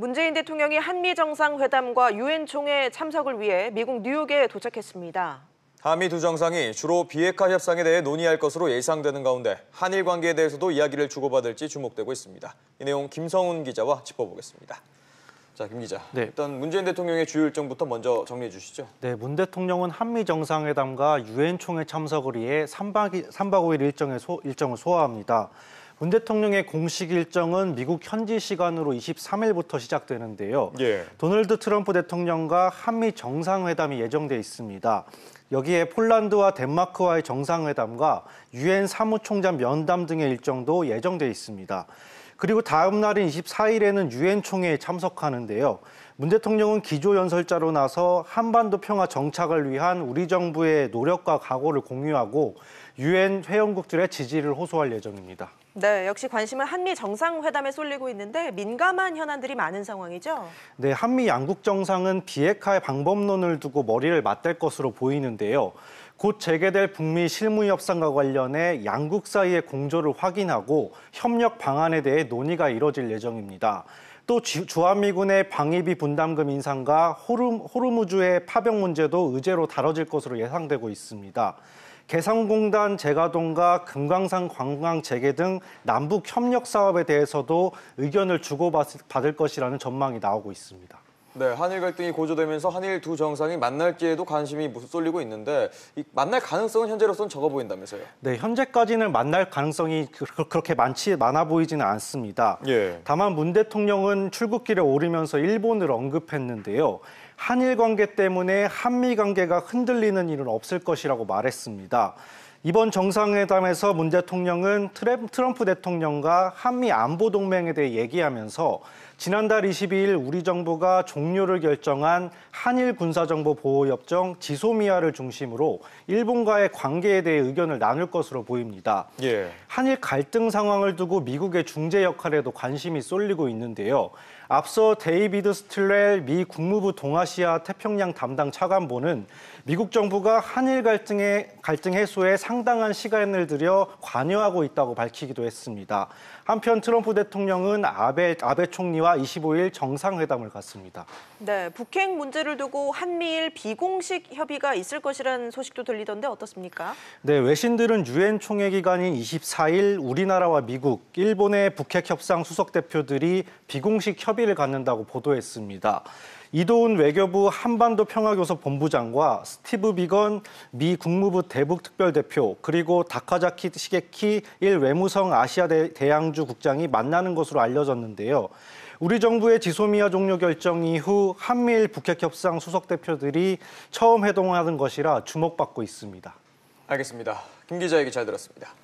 문재인 대통령이 한미 정상회담과 유엔 총회 참석을 위해 미국 뉴욕에 도착했습니다. 한미 두 정상이 주로 비핵화 협상에 대해 논의할 것으로 예상되는 가운데 한일 관계에 대해서도 이야기를 주고받을지 주목되고 있습니다. 이 내용 김성훈 기자와 짚어보겠습니다. 자, 김 기자. 네. 일단 문재인 대통령의 주요 일정부터 먼저 정리해 주시죠. 네, 문 대통령은 한미 정상회담과 유엔 총회 참석을 위해 3박, 3박 5일 일정에 소, 일정을 소화합니다. 문 대통령의 공식 일정은 미국 현지 시간으로 23일부터 시작되는데요. 예. 도널드 트럼프 대통령과 한미 정상회담이 예정돼 있습니다. 여기에 폴란드와 덴마크와의 정상회담과 유엔 사무총장 면담 등의 일정도 예정돼 있습니다. 그리고 다음 날인 24일에는 유엔 총회에 참석하는데요. 문 대통령은 기조연설자로 나서 한반도 평화 정착을 위한 우리 정부의 노력과 각오를 공유하고 유엔 회원국들의 지지를 호소할 예정입니다. 네, 역시 관심은 한미 정상회담에 쏠리고 있는데 민감한 현안들이 많은 상황이죠? 네, 한미 양국 정상은 비핵화의 방법론을 두고 머리를 맞댈 것으로 보이는데요. 곧 재개될 북미 실무 협상과 관련해 양국 사이의 공조를 확인하고 협력 방안에 대해 논의가 이뤄질 예정입니다. 또 주한미군의 방위비 분담금 인상과 호르, 호르무주의 파병 문제도 의제로 다뤄질 것으로 예상되고 있습니다. 개성공단 재가동과 금강산 관광 재개 등 남북 협력 사업에 대해서도 의견을 주고받을 것이라는 전망이 나오고 있습니다. 네, 한일 갈등이 고조되면서 한일 두 정상이 만날 기회도 관심이 쏠리고 있는데 이 만날 가능성은 현재로서는 적어 보인다면서요? 네, 현재까지는 만날 가능성이 그, 그 렇게 많지 많아 보이지는 않습니다. 예. 다만 문 대통령은 출국길에 오르면서 일본을 언급했는데요. 한일 관계 때문에 한미 관계가 흔들리는 일은 없을 것이라고 말했습니다. 이번 정상회담에서 문 대통령은 트럼프 대통령과 한미 안보 동맹에 대해 얘기하면서 지난달 22일 우리 정부가 종료를 결정한 한일 군사정보 보호협정 지소미아를 중심으로 일본과의 관계에 대해 의견을 나눌 것으로 보입니다. 예. 한일 갈등 상황을 두고 미국의 중재 역할에도 관심이 쏠리고 있는데요. 앞서 데이비드 스틸렐 미 국무부 동아시아 태평양 담당 차관보는 미국 정부가 한일 갈등의 갈등 해소에 상당한 시간을 들여 관여하고 있다고 밝히기도 했습니다. 한편 트럼프 대통령은 아베 아베 총리와 북한과 25일 정상회담을 갖습니다. 네, 북핵 문제를 두고 한미일 비공식 협의가 있을 것이라는 소식도 들리던데 어떻습니까? 네, 외신들은 유엔 총회 기간인 24일 우리나라와 미국, 일본의 북핵 협상 수석 대표들이 비공식 협의를 갖는다고 보도했습니다. 이도훈 외교부 한반도 평화교섭 본부장과 스티브 비건 미 국무부 대북 특별대표 그리고 다카자키 시게키 일 외무성 아시아 대양주 국장이 만나는 것으로 알려졌는데요. 우리 정부의 지소미아 종료 결정 이후 한미일 북핵 협상 수석 대표들이 처음 회동하는 것이라 주목받고 있습니다. 알겠습니다. 김 기자에게 잘 들었습니다.